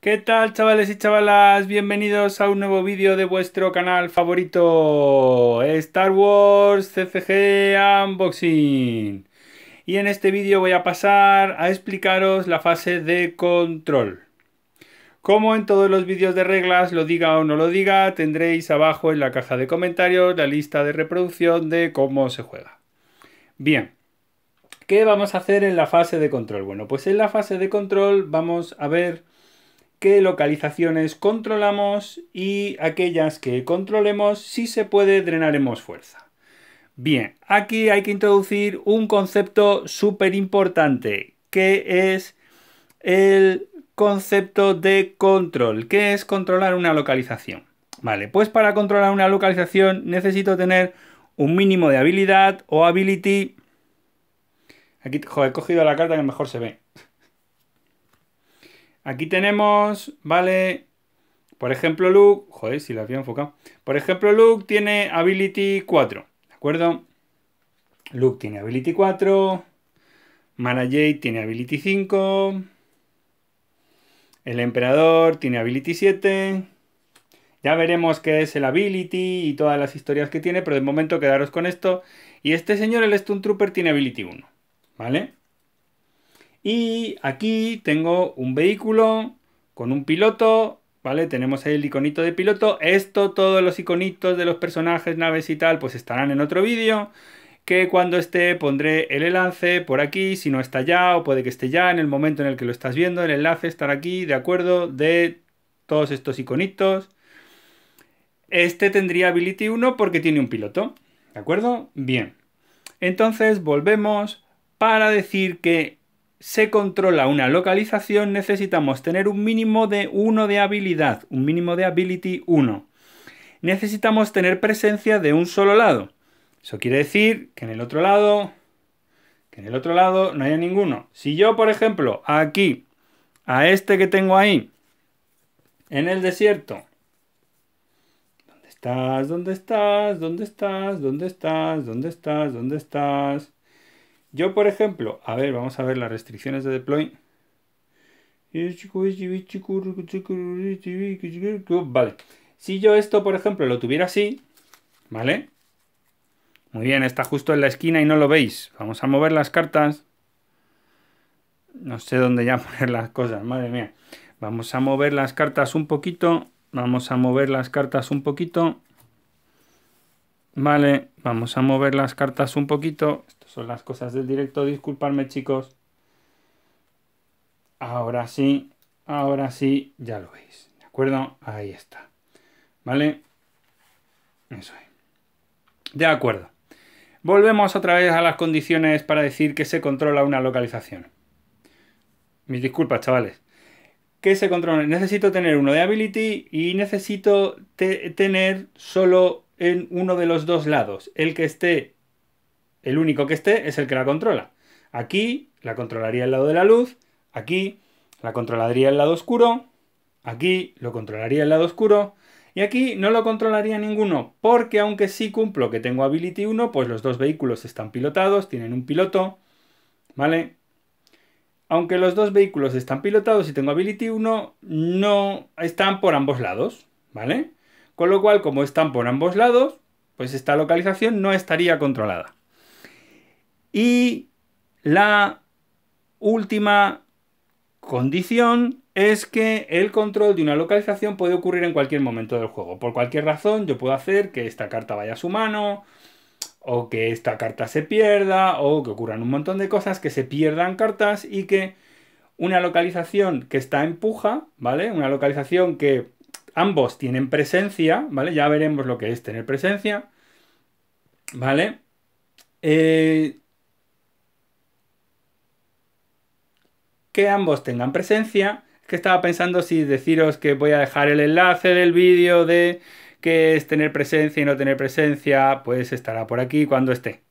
¿Qué tal chavales y chavalas? Bienvenidos a un nuevo vídeo de vuestro canal favorito Star Wars CCG Unboxing Y en este vídeo voy a pasar a explicaros la fase de control como en todos los vídeos de reglas, lo diga o no lo diga, tendréis abajo en la caja de comentarios la lista de reproducción de cómo se juega. Bien, ¿qué vamos a hacer en la fase de control? Bueno, pues en la fase de control vamos a ver qué localizaciones controlamos y aquellas que controlemos, si se puede, drenaremos fuerza. Bien, aquí hay que introducir un concepto súper importante, que es el concepto de control, que es controlar una localización. Vale, pues para controlar una localización necesito tener un mínimo de habilidad o ability. Aquí, he cogido la carta que mejor se ve. Aquí tenemos, vale, por ejemplo, Luke, joder, si lo había enfocado. Por ejemplo, Luke tiene Ability 4, ¿de acuerdo? Luke tiene Ability 4, Mara Jade tiene Ability 5, el Emperador tiene Ability 7. Ya veremos qué es el Ability y todas las historias que tiene, pero de momento quedaros con esto. Y este señor, el Stunt Trooper, tiene Ability 1, ¿vale? Y aquí tengo un vehículo con un piloto, ¿vale? Tenemos ahí el iconito de piloto. Esto, todos los iconitos de los personajes, naves y tal, pues estarán en otro vídeo que cuando esté pondré el enlace por aquí, si no está ya o puede que esté ya en el momento en el que lo estás viendo, el enlace estará aquí, de acuerdo, de todos estos iconitos. Este tendría Ability 1 porque tiene un piloto, ¿de acuerdo? Bien. Entonces volvemos para decir que se controla una localización, necesitamos tener un mínimo de 1 de habilidad, un mínimo de ability 1. Necesitamos tener presencia de un solo lado. Eso quiere decir que en el otro lado, que en el otro lado no haya ninguno. Si yo, por ejemplo, aquí, a este que tengo ahí, en el desierto, ¿dónde estás? ¿Dónde estás? ¿Dónde estás? ¿Dónde estás? ¿Dónde estás? ¿Dónde estás? Yo, por ejemplo, a ver, vamos a ver las restricciones de deploy. Vale, si yo esto, por ejemplo, lo tuviera así, ¿vale? Muy bien, está justo en la esquina y no lo veis. Vamos a mover las cartas. No sé dónde ya poner las cosas, madre mía. Vamos a mover las cartas un poquito. Vamos a mover las cartas un poquito. Vale, vamos a mover las cartas un poquito. Estas son las cosas del directo, Disculpadme, chicos. Ahora sí, ahora sí, ya lo veis. ¿De acuerdo? Ahí está. ¿Vale? Eso es. De acuerdo. Volvemos otra vez a las condiciones para decir que se controla una localización. Mis disculpas, chavales. ¿Qué se controla? Necesito tener uno de ability y necesito tener solo en uno de los dos lados. El que esté, el único que esté, es el que la controla. Aquí la controlaría el lado de la luz, aquí la controlaría el lado oscuro, aquí lo controlaría el lado oscuro, y aquí no lo controlaría ninguno, porque aunque sí cumplo que tengo Ability 1, pues los dos vehículos están pilotados, tienen un piloto, ¿vale? Aunque los dos vehículos están pilotados y tengo Ability 1, no están por ambos lados, ¿vale? Con lo cual, como están por ambos lados, pues esta localización no estaría controlada. Y la última condición es que el control de una localización puede ocurrir en cualquier momento del juego. Por cualquier razón, yo puedo hacer que esta carta vaya a su mano, o que esta carta se pierda, o que ocurran un montón de cosas, que se pierdan cartas y que una localización que está empuja, ¿vale? Una localización que ambos tienen presencia, ¿vale? Ya veremos lo que es tener presencia, ¿vale? Eh, que ambos tengan presencia. Es que estaba pensando si deciros que voy a dejar el enlace del vídeo de qué es tener presencia y no tener presencia, pues estará por aquí cuando esté.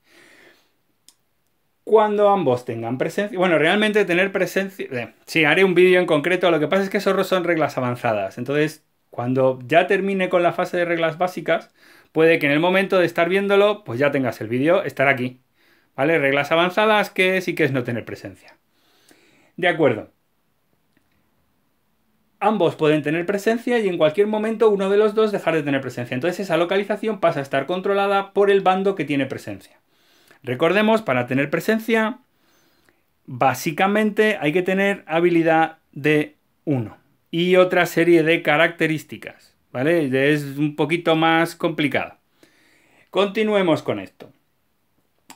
Cuando ambos tengan presencia, bueno, realmente tener presencia, eh, sí, haré un vídeo en concreto, lo que pasa es que esos son reglas avanzadas, entonces cuando ya termine con la fase de reglas básicas, puede que en el momento de estar viéndolo, pues ya tengas el vídeo, estar aquí. ¿Vale? Reglas avanzadas, que sí que es no tener presencia. De acuerdo. Ambos pueden tener presencia y en cualquier momento uno de los dos dejar de tener presencia. Entonces esa localización pasa a estar controlada por el bando que tiene presencia. Recordemos, para tener presencia, básicamente hay que tener habilidad de 1 y otra serie de características. ¿Vale? Es un poquito más complicada. Continuemos con esto.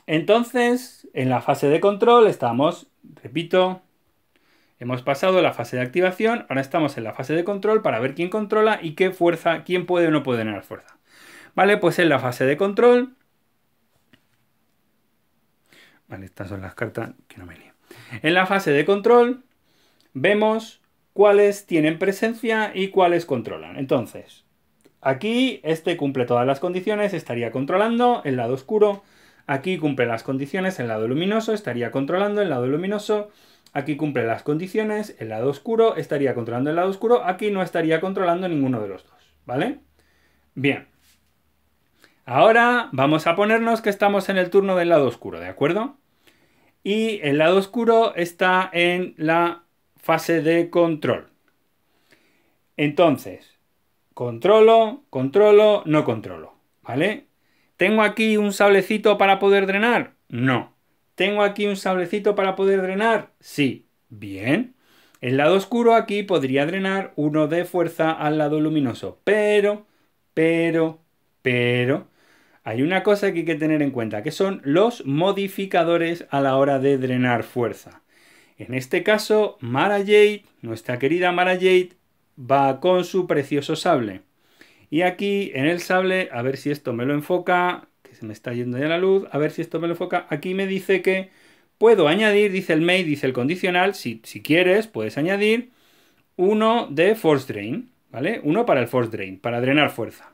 Entonces, en la fase de control estamos, repito, hemos pasado la fase de activación, ahora estamos en la fase de control para ver quién controla y qué fuerza, quién puede o no puede tener fuerza. Vale, pues en la fase de control. Vale, estas son las cartas que no me lío. En la fase de control vemos cuáles tienen presencia y cuáles controlan. Entonces, aquí este cumple todas las condiciones, estaría controlando el lado oscuro. Aquí cumple las condiciones el lado luminoso, estaría controlando el lado luminoso. Aquí cumple las condiciones el lado oscuro, estaría controlando el lado oscuro. Aquí no estaría controlando ninguno de los dos, ¿vale? Bien. Ahora vamos a ponernos que estamos en el turno del lado oscuro, ¿de acuerdo? Y el lado oscuro está en la fase de control. Entonces, controlo, controlo, no controlo, ¿vale? ¿Tengo aquí un sablecito para poder drenar? No. ¿Tengo aquí un sablecito para poder drenar? Sí. Bien. El lado oscuro aquí podría drenar uno de fuerza al lado luminoso. Pero, pero, pero, hay una cosa que hay que tener en cuenta, que son los modificadores a la hora de drenar fuerza. En este caso, Mara Jade, nuestra querida Mara Jade, va con su precioso sable. Y aquí en el sable, a ver si esto me lo enfoca, que se me está yendo ya la luz, a ver si esto me lo enfoca. Aquí me dice que puedo añadir, dice el may, dice el condicional, si, si quieres, puedes añadir uno de force drain, ¿vale? Uno para el force drain, para drenar fuerza.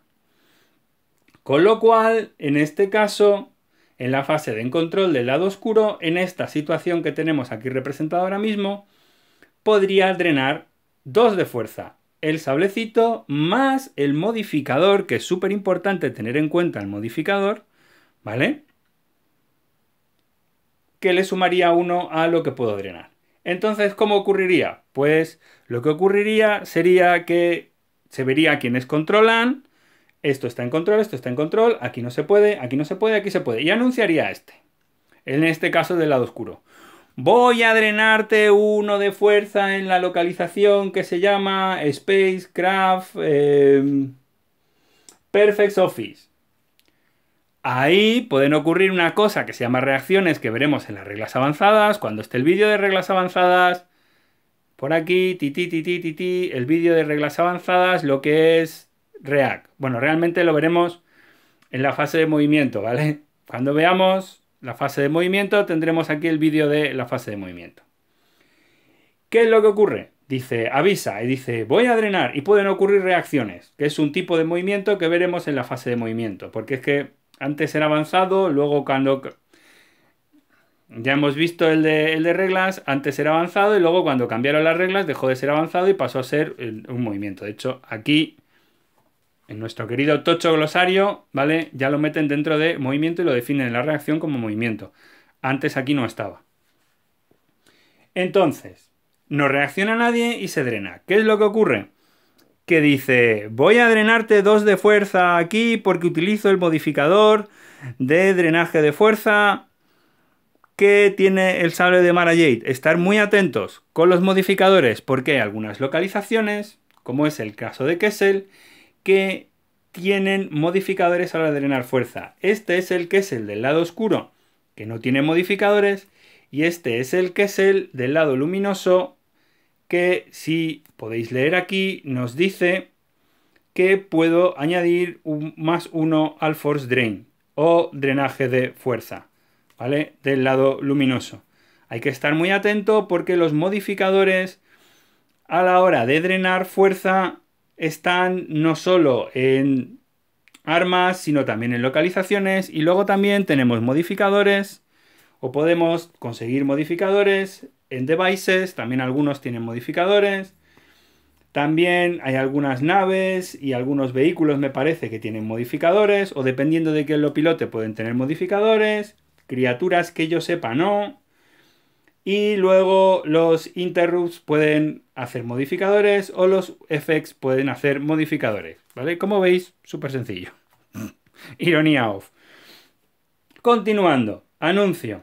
Con lo cual, en este caso, en la fase de control del lado oscuro, en esta situación que tenemos aquí representada ahora mismo, podría drenar dos de fuerza, el sablecito más el modificador, que es súper importante tener en cuenta el modificador, ¿vale? Que le sumaría uno a lo que puedo drenar. Entonces, ¿cómo ocurriría? Pues lo que ocurriría sería que se vería quienes controlan, esto está en control, esto está en control, aquí no se puede, aquí no se puede, aquí se puede. Y anunciaría este. En este caso del lado oscuro. Voy a drenarte uno de fuerza en la localización que se llama Spacecraft em, Perfect Office. Ahí pueden ocurrir una cosa que se llama reacciones que veremos en las reglas avanzadas, cuando esté el vídeo de reglas avanzadas. Por aquí, ti, ti, ti, el vídeo de reglas avanzadas, lo que es React. Bueno, realmente lo veremos en la fase de movimiento, ¿vale? Cuando veamos la fase de movimiento, tendremos aquí el vídeo de la fase de movimiento. ¿Qué es lo que ocurre? Dice, avisa y dice, voy a drenar y pueden ocurrir reacciones, que es un tipo de movimiento que veremos en la fase de movimiento, porque es que antes era avanzado, luego cuando... Ya hemos visto el de, el de reglas, antes era avanzado y luego cuando cambiaron las reglas dejó de ser avanzado y pasó a ser un movimiento. De hecho, aquí en nuestro querido tocho glosario, ¿vale? Ya lo meten dentro de movimiento y lo definen en la reacción como movimiento. Antes aquí no estaba. Entonces, no reacciona nadie y se drena. ¿Qué es lo que ocurre? Que dice, voy a drenarte dos de fuerza aquí porque utilizo el modificador de drenaje de fuerza que tiene el sable de Mara Jade. Estar muy atentos con los modificadores porque hay algunas localizaciones, como es el caso de Kessel, que tienen modificadores a la drenar fuerza. Este es el que es el del lado oscuro, que no tiene modificadores, y este es el que es el del lado luminoso, que si podéis leer aquí, nos dice que puedo añadir un más uno al force drain o drenaje de fuerza, ¿vale? Del lado luminoso. Hay que estar muy atento porque los modificadores a la hora de drenar fuerza están no solo en armas, sino también en localizaciones. Y luego también tenemos modificadores o podemos conseguir modificadores en devices. También algunos tienen modificadores. También hay algunas naves y algunos vehículos, me parece, que tienen modificadores. O dependiendo de que lo pilote, pueden tener modificadores. Criaturas que yo sepa, no. Y luego los interrupts pueden hacer modificadores o los effects pueden hacer modificadores. ¿Vale? Como veis, súper sencillo. Ironía off. Continuando, anuncio.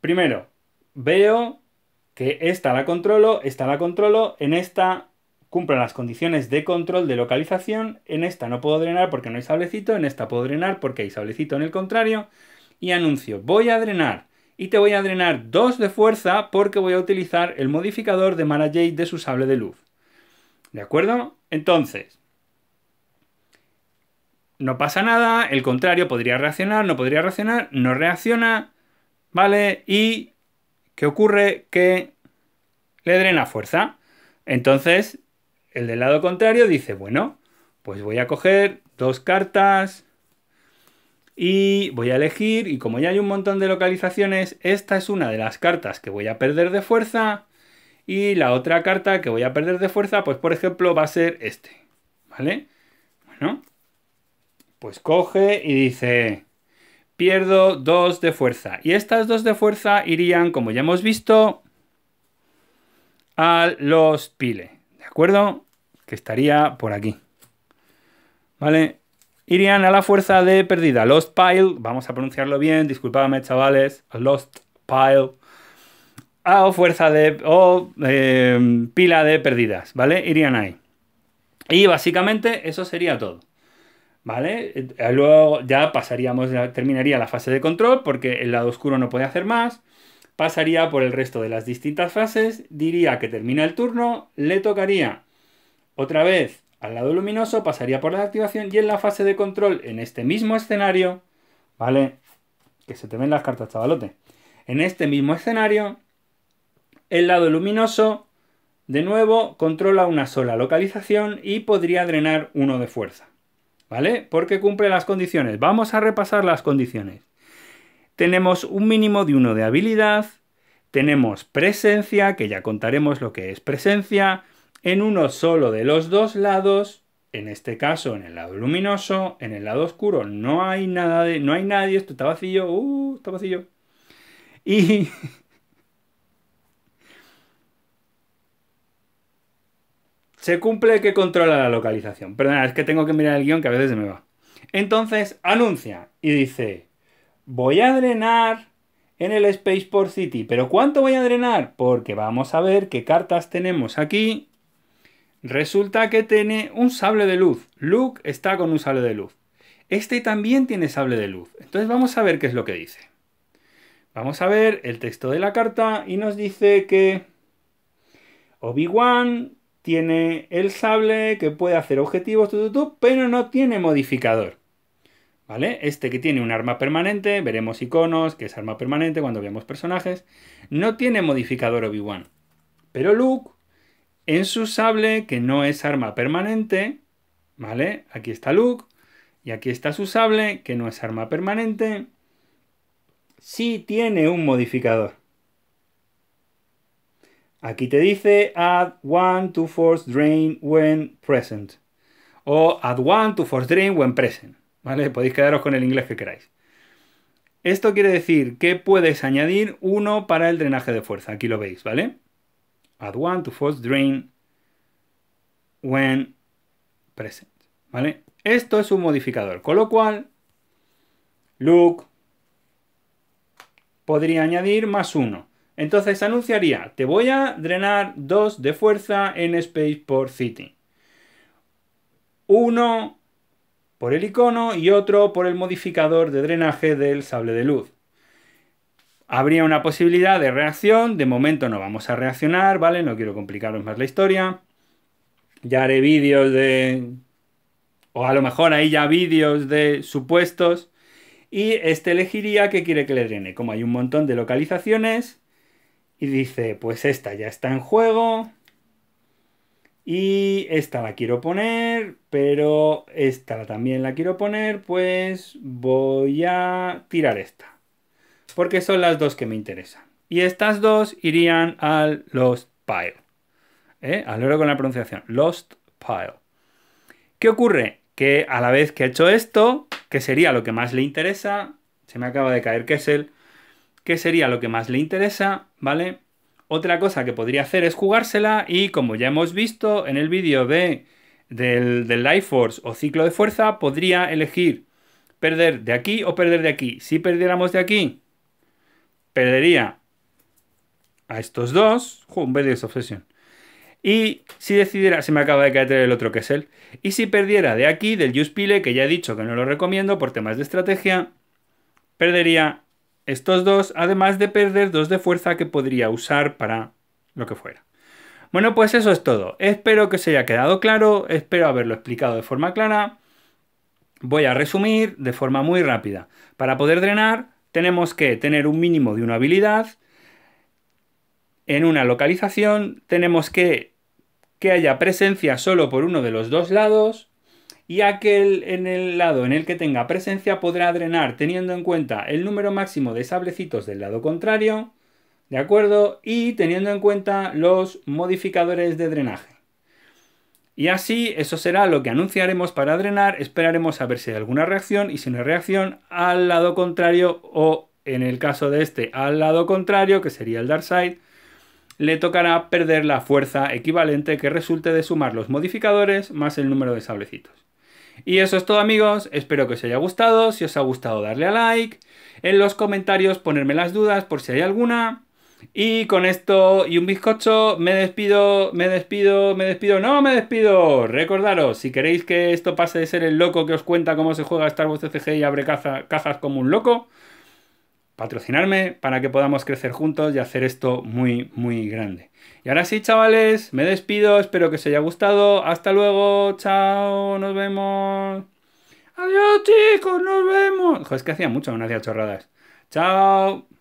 Primero, veo que esta la controlo, esta la controlo, en esta cumplo las condiciones de control de localización, en esta no puedo drenar porque no hay sablecito, en esta puedo drenar porque hay sablecito en el contrario, y anuncio, voy a drenar y te voy a drenar dos de fuerza porque voy a utilizar el modificador de Mana Jade de su sable de luz. ¿De acuerdo? Entonces, no pasa nada, el contrario podría reaccionar, no podría reaccionar, no reacciona, ¿vale? Y ¿qué ocurre? Que le drena fuerza. Entonces, el del lado contrario dice, bueno, pues voy a coger dos cartas, y voy a elegir, y como ya hay un montón de localizaciones, esta es una de las cartas que voy a perder de fuerza. Y la otra carta que voy a perder de fuerza, pues por ejemplo, va a ser este. ¿Vale? Bueno, pues coge y dice, pierdo dos de fuerza. Y estas dos de fuerza irían, como ya hemos visto, a los pile. ¿De acuerdo? Que estaría por aquí. ¿Vale? irían a la fuerza de perdida. Lost Pile, vamos a pronunciarlo bien, disculpadme chavales, Lost Pile. O fuerza de. o em, pila de perdidas, ¿vale? Irían ahí. Y básicamente eso sería todo. ¿Vale? Eh, luego ya pasaríamos, terminaría la fase de control porque el lado oscuro no puede hacer más. Pasaría por el resto de las distintas fases, diría que termina el turno, le tocaría otra vez al lado luminoso pasaría por la activación y en la fase de control, en este mismo escenario, ¿vale? Que se te ven las cartas, chavalote. En este mismo escenario, el lado luminoso, de nuevo, controla una sola localización y podría drenar uno de fuerza, ¿vale? Porque cumple las condiciones. Vamos a repasar las condiciones. Tenemos un mínimo de uno de habilidad, tenemos presencia, que ya contaremos lo que es presencia, en uno solo de los dos lados, en este caso en el lado luminoso, en el lado oscuro no hay nada de, no hay nadie, esto está vacío, uh, está vacío. Y se cumple que controla la localización. Perdona, es que tengo que mirar el guión que a veces se me va. Entonces anuncia y dice, voy a drenar en el Spaceport City. ¿Pero cuánto voy a drenar? Porque vamos a ver qué cartas tenemos aquí Resulta que tiene un sable de luz. Luke está con un sable de luz. Este también tiene sable de luz. Entonces vamos a ver qué es lo que dice. Vamos a ver el texto de la carta y nos dice que Obi-Wan tiene el sable que puede hacer objetivos, pero no tiene modificador. ¿Vale? Este que tiene un arma permanente, veremos iconos, que es arma permanente cuando veamos personajes, no tiene modificador Obi-Wan. Pero Luke en su sable, que no es arma permanente, ¿vale? Aquí está Luke, y aquí está su sable, que no es arma permanente, sí tiene un modificador. Aquí te dice add one to force drain when present. O add one to force drain when present. ¿Vale? Podéis quedaros con el inglés que queráis. Esto quiere decir que puedes añadir uno para el drenaje de fuerza. Aquí lo veis, ¿vale? Add one to force drain when present. ¿Vale? Esto es un modificador, con lo cual look podría añadir más uno. Entonces anunciaría, te voy a drenar dos de fuerza en Spaceport City. Uno por el icono y otro por el modificador de drenaje del sable de luz habría una posibilidad de reacción. De momento no vamos a reaccionar, ¿vale? No quiero complicaros más la historia. Ya haré vídeos de... O a lo mejor ahí ya vídeos de supuestos. Y este elegiría que quiere que le drene. Como hay un montón de localizaciones. Y dice, pues esta ya está en juego. Y esta la quiero poner, pero esta también la quiero poner, pues voy a tirar esta porque son las dos que me interesan. Y estas dos irían al Lost Pile. ¿eh? con la pronunciación. Lost Pile. ¿Qué ocurre? Que a la vez que he hecho esto, que sería lo que más le interesa, se me acaba de caer Kessel, que sería lo que más le interesa, ¿vale? Otra cosa que podría hacer es jugársela y como ya hemos visto en el vídeo de, del, del Life Force o ciclo de fuerza, podría elegir perder de aquí o perder de aquí. Si perdiéramos de aquí, perdería a estos dos. un obsesión! Y si decidiera, se me acaba de caer el otro que es él. Y si perdiera de aquí, del Juspile, que ya he dicho que no lo recomiendo por temas de estrategia, perdería estos dos, además de perder dos de fuerza que podría usar para lo que fuera. Bueno, pues eso es todo. Espero que se haya quedado claro, espero haberlo explicado de forma clara. Voy a resumir de forma muy rápida. Para poder drenar, tenemos que tener un mínimo de una habilidad. En una localización tenemos que que haya presencia solo por uno de los dos lados y aquel en el lado en el que tenga presencia podrá drenar teniendo en cuenta el número máximo de sablecitos del lado contrario, ¿de acuerdo? Y teniendo en cuenta los modificadores de drenaje. Y así, eso será lo que anunciaremos para drenar, esperaremos a ver si hay alguna reacción y si no hay reacción, al lado contrario o en el caso de este, al lado contrario, que sería el dark side, le tocará perder la fuerza equivalente que resulte de sumar los modificadores más el número de sablecitos. Y eso es todo amigos, espero que os haya gustado, si os ha gustado darle a like, en los comentarios ponerme las dudas por si hay alguna, y con esto y un bizcocho me despido, me despido, me despido, no me despido. Recordaros, si queréis que esto pase de ser el loco que os cuenta cómo se juega Star Wars CCG y abre caza, cazas como un loco, patrocinarme para que podamos crecer juntos y hacer esto muy, muy grande. Y ahora sí, chavales, me despido, espero que os haya gustado. Hasta luego, chao, nos vemos. Adiós, chicos, nos vemos. Joder, es que hacía mucho, no hacía chorradas. Chao.